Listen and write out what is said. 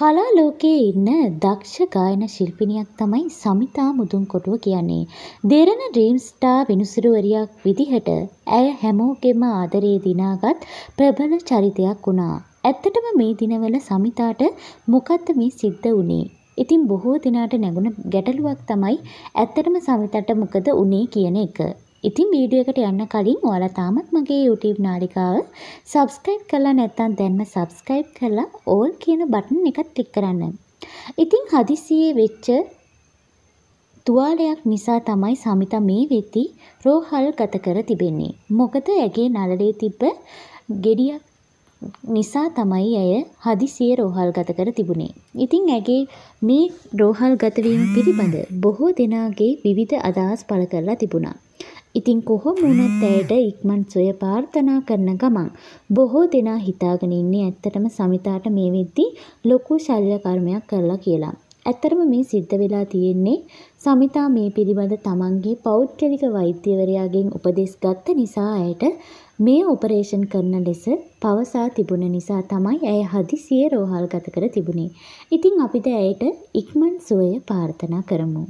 කලා ලෝකයේ ඉන්න දක්ෂ ගායන ශිල්පිනියක් තමයි සමිතා මුදුන්කොටුව කියන්නේ. දෙරණ ඩ්‍රීම් ස්ටාර් විනිසුරුවරියක් විදිහට ඇය හැමෝගෙම ආදරේ දිනාගත් ප්‍රබල චරිතයක් වුණා. ඇත්තටම මේ දිනවල සමිතාට මොකද්ද මේ සිද්ධ වුණේ? ඉතින් බොහෝ දිනාට නැගුණ ගැටලුවක් තමයි ඇත්තටම සමිතාට මොකද වුණේ කියන එක. ඉතින් වීඩියෝ එකට යන්න කලින් ඔයාලා තාමත් මගේ YouTube නාලිකාව subscribe කරලා නැත්නම් දැන්ම subscribe කරලා all කියන බටන් එකත් ක්ලික් කරන්න. ඉතින් හදිසියේ වෙච්ච තුවාලයක් නිසා තමයි සමිතා මේ වෙති රෝහල් ගත කර තිබෙන්නේ. මොකද ඇගේ නළලේ තිබ්බ ගෙඩියක් නිසා තමයි ඇය හදිසිය රෝහල් ගත කර තිබුණේ. ඉතිං ඇගේ මේ රෝහල් ගතවීම පිළිබඳ බොහෝ දෙනාගේ විවිධ අදහස් පළ කරලා තිබුණා. ඉතින් කොහොම වුණත් ඇයට ඉක්මන් සොය ප්‍රාර්ථනා කරන ගමන් බොහෝ දෙනා හිතාගෙන ඉන්නේ ඇත්තටම සමිතාට මේ වෙද්දී ලොකු ශල්‍ය කර්මයක් කරලා කියලා. ඇත්තරම මේ සිද්ධ වෙලා තියෙන්නේ සමිතා මේ පිළිබඳ තමන්ගේ පෞද්ගලික වෛද්‍යවරයාගෙන් උපදෙස් ගත්ත නිසා ඇයට මේ ඔපරේෂන් කරන ලෙස පවසා තිබුණ නිසා තමයි ඇය හදිසිය රෝහල්ගත කර තිබුණේ. ඉතින් අපිට ඇයට ඉක්මන් සුවය ප්‍රාර්ථනා කරමු.